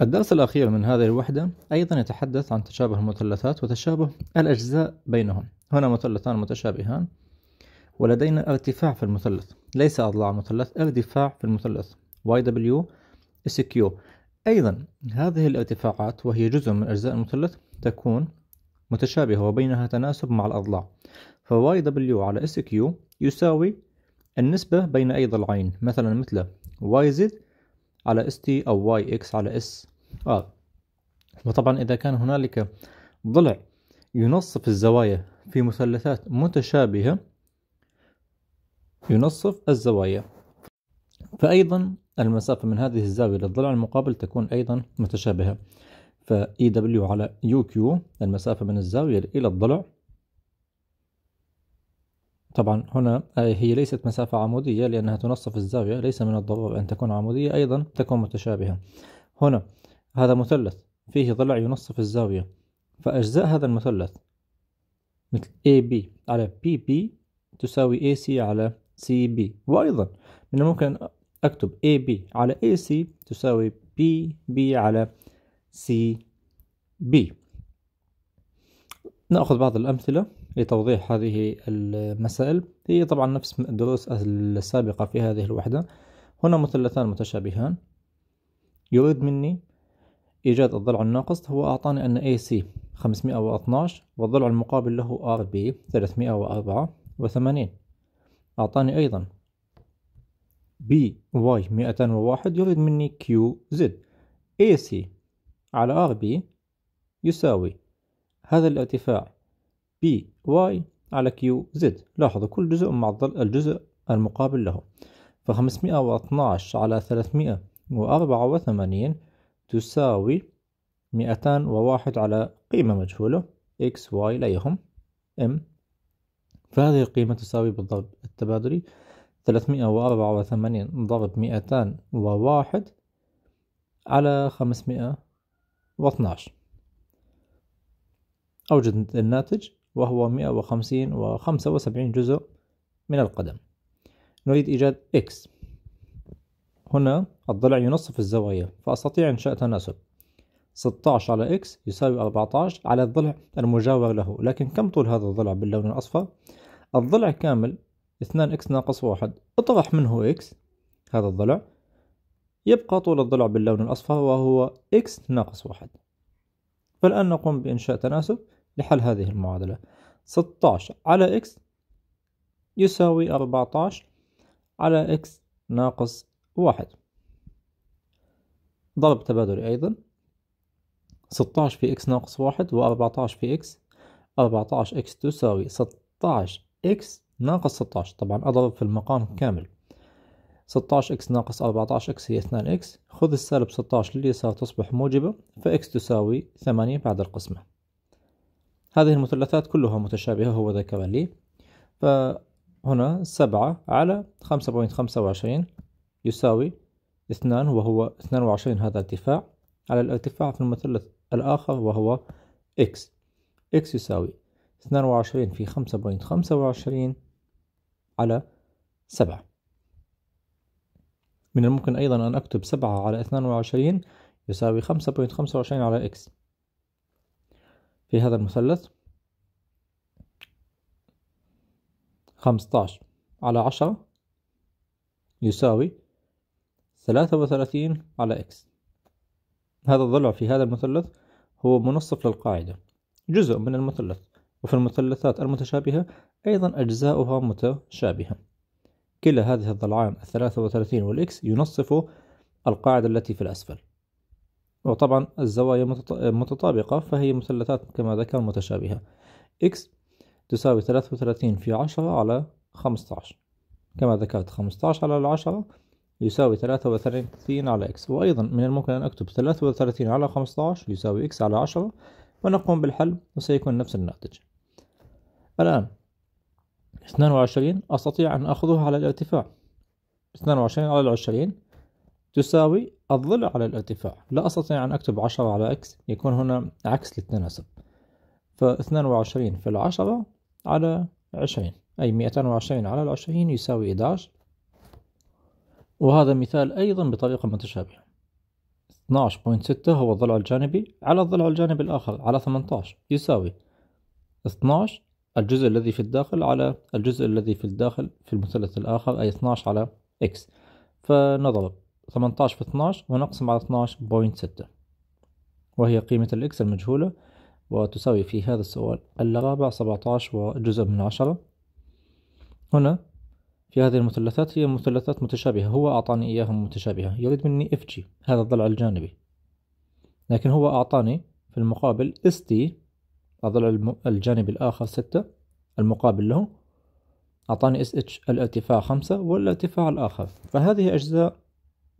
الدرس الأخير من هذه الوحدة أيضا يتحدث عن تشابه المثلثات وتشابه الأجزاء بينهم هنا مثلثان متشابهان ولدينا ارتفاع في المثلث ليس أضلاع المثلث ارتفاع في المثلث YW SQ Q أيضا هذه الارتفاعات وهي جزء من أجزاء المثلث تكون متشابهة وبينها تناسب مع الأضلاع ف على SQ يساوي النسبة بين أي ضلعين مثلا مثل YZ على ST أو YX على S اه وطبعا اذا كان هنالك ضلع ينصف الزوايا في مثلثات متشابهة ينصف الزوايا فأيضا المسافة من هذه الزاوية للضلع المقابل تكون أيضا متشابهة فـ EW على UQ المسافة من الزاوية إلى الضلع طبعا هنا آه، هي ليست مسافة عمودية لأنها تنصف الزاوية ليس من الضروري أن تكون عمودية أيضا تكون متشابهة هنا هذا مثلث فيه ضلع ينصف الزاوية فأجزاء هذا المثلث مثل AB على PP تساوي AC على CB وأيضا من الممكن أن أكتب AB على AC تساوي PB على CB نأخذ بعض الأمثلة لتوضيح هذه المسائل هي طبعا نفس الدروس السابقة في هذه الوحدة هنا مثلثان متشابهان يريد مني إيجاد الضلع الناقص هو أعطاني أن AC 512 والضلع المقابل له RB 384 أعطاني أيضا BY 201 يريد مني QZ AC على RB يساوي هذا الارتفاع BY على QZ لاحظوا كل جزء مع الجزء المقابل له ف 512 على 384 تساوي 201 على قيمة مجهولة x y لا يهم m فهذه القيمة تساوي بالضرب التبادلي 384 ضرب 201 على 512 أوجد الناتج وهو 150 و75 جزء من القدم نريد إيجاد x هنا الضلع ينصف الزوايا فأستطيع إنشاء تناسب 16 على x يساوي 14 على الضلع المجاور له لكن كم طول هذا الضلع باللون الأصفر؟ الضلع كامل 2x ناقص 1 اطرح منه x هذا الضلع يبقى طول الضلع باللون الأصفر وهو x ناقص 1 فالآن نقوم بإنشاء تناسب لحل هذه المعادلة 16 على x يساوي 14 على x ناقص واحد ضرب تبادلي أيضا ستاش في إكس ناقص واحد وأربعتاش في إكس أربعتاش إكس تساوي ستاش إكس ناقص ستاش طبعا أضرب في المقام كامل ستاش إكس ناقص أربعتاش إكس هي اثنان إكس خذ السالب ستاش لليسار تصبح موجبة فإكس تساوي ثمانية بعد القسمة هذه المثلثات كلها متشابهة هو ذكر لي فهنا سبعة على خمسة بوينت خمسة وعشرين يساوي اثنان وهو اثنان وعشرين هذا ارتفاع على الارتفاع في المثلث الآخر وهو x x يساوي اثنان وعشرين في خمسة بوينت خمسة وعشرين على سبعة من الممكن أيضا أن أكتب سبعة على اثنان وعشرين يساوي خمسة بوينت خمسة وعشرين على x في هذا المثلث خمسة عشر على عشرة يساوي ثلاثة وثلاثين على إكس هذا الضلع في هذا المثلث هو منصف للقاعدة جزء من المثلث وفي المثلثات المتشابهة أيضا أجزاؤها متشابهة كلا هذه الضلعان الثلاثة وثلاثين والإكس ينصف القاعدة التي في الأسفل وطبعا الزوايا متطابقة فهي مثلثات كما ذكر متشابهة x تساوي 33 في 10 على 15 كما ذكرت 15 على العشرة يساوي ثلاثة وثلاثين على إكس وأيضا من الممكن أن أكتب ثلاثة وثلاثين على 15 يساوي إكس على عشرة ونقوم بالحل وسيكون نفس الناتج الآن اثنان وعشرين أستطيع أن أخذها على الارتفاع اثنان وعشرين على العشرين تساوي الظل على الارتفاع لا أستطيع أن أكتب عشرة على إكس يكون هنا عكس للتناسب ف وعشرين في العشرة على عشرين أي 220 وعشرين على العشرين يساوي 11 وهذا مثال أيضا بطريقة متشابهة 12.6 هو الضلع الجانبي على الضلع الجانبي الآخر على 18 يساوي 12 الجزء الذي في الداخل على الجزء الذي في الداخل في المثلث الآخر أي 12 على x فنضرب 18 في 12 ونقسم على 12.6 وهي قيمة الإكس المجهولة وتساوي في هذا السؤال الرابع 17 وجزء من 10 هنا في هذه المثلثات هي مثلثات متشابهة هو أعطاني إياهم متشابهة يريد مني اف جي هذا الضلع الجانبي لكن هو أعطاني في المقابل اس دي الضلع الجانبي الآخر ستة المقابل له أعطاني اس اتش الارتفاع خمسة والارتفاع الآخر فهذه أجزاء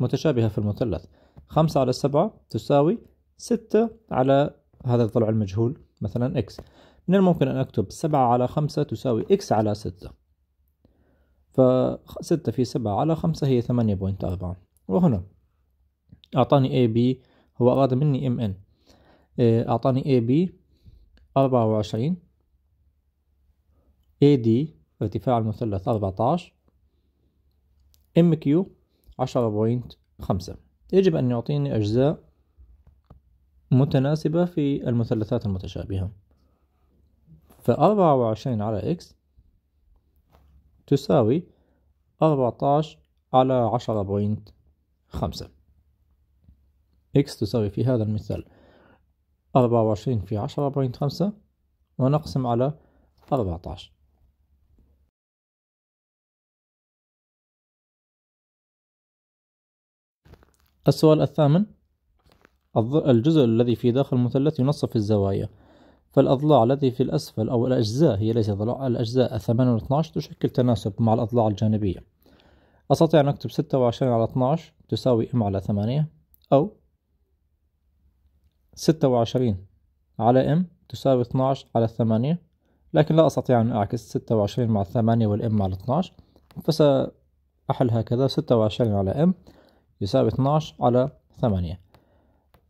متشابهة في المثلث خمسة على سبعة تساوي ستة على هذا الضلع المجهول مثلا اكس من الممكن أن أكتب سبعة على خمسة تساوي اكس على ستة فستة في سبعة على خمسة هي ثمانية بوينت أربعة وهنا أعطاني بي هو أراد مني إم إن آه، أعطاني بي أربعة وعشرين دي ارتفاع المثلث أربعتاش كيو عشرة بوينت خمسة يجب أن يعطيني أجزاء متناسبة في المثلثات المتشابهة فأربعة وعشرين على إكس تساوي 14 على عشرة بوينت خمسة إكس تساوي في هذا المثال أربعة وعشرين في عشرة بوينت خمسة ونقسم على 14 السؤال الثامن الجزء الذي في داخل المثلث ينصف الزوايا فالأضلاع التي في الأسفل أو الأجزاء هي ليست ضلع الأجزاء 8 و 12 تشكل تناسب مع الأضلاع الجانبية أستطيع أن أكتب 26 على 12 تساوي M على 8 أو 26 على M تساوي 12 على 8 لكن لا أستطيع أن أعكس 26 مع 8 والM على 12 فسأحل هكذا 26 على M يساوي 12 على 8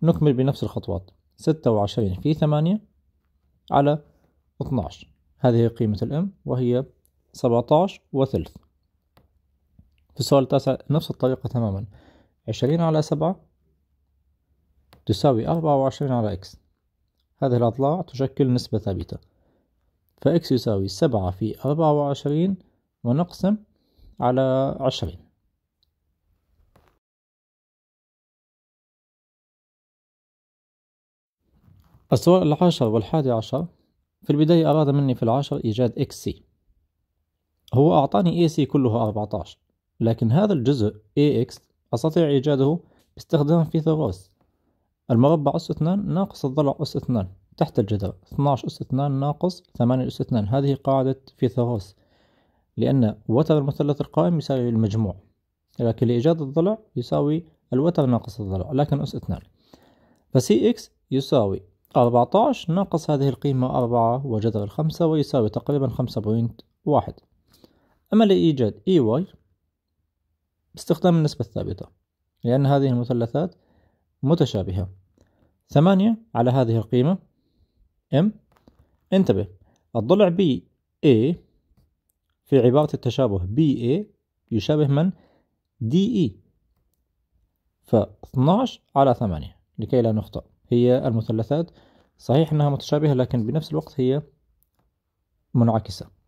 نكمل بنفس الخطوات 26 في 8 على 12 هذه قيمة الام وهي 17 وثلث في السؤال التاسع نفس الطريقة تماما عشرين على سبعة تساوي أربعة وعشرين على إكس هذه الأضلاع تشكل نسبة ثابتة فإكس يساوي سبعة في أربعة وعشرين ونقسم على عشرين الصور العاشر والحادي عشر في البداية أراد مني في العاشر إيجاد إكس سي هو أعطاني AC كلها 14 لكن هذا الجزء AX أستطيع إيجاده باستخدام فيثاغورس المربع أس 2 ناقص الضلع أس 2 تحت الجذر 12 أس 2 ناقص 8 أس 2 هذه قاعدة فيثاغورس لأن وتر المثلث القائم يساوي المجموع لكن لإيجاد الضلع يساوي الوتر ناقص الضلع لكن أس 2 فسي إكس يساوي 14 ناقص هذه القيمة أربعة وجذر الخمسة ويساوي تقريبا 5.1 أما لإيجاد إي واي باستخدام النسبة الثابتة لأن هذه المثلثات متشابهة ثمانية على هذه القيمة M انتبه الضلع BA A في عبارة التشابه BA يشابه من DE ف 12 على 8 لكي لا نخطئ هي المثلثات صحيح أنها متشابهة لكن بنفس الوقت هي منعكسة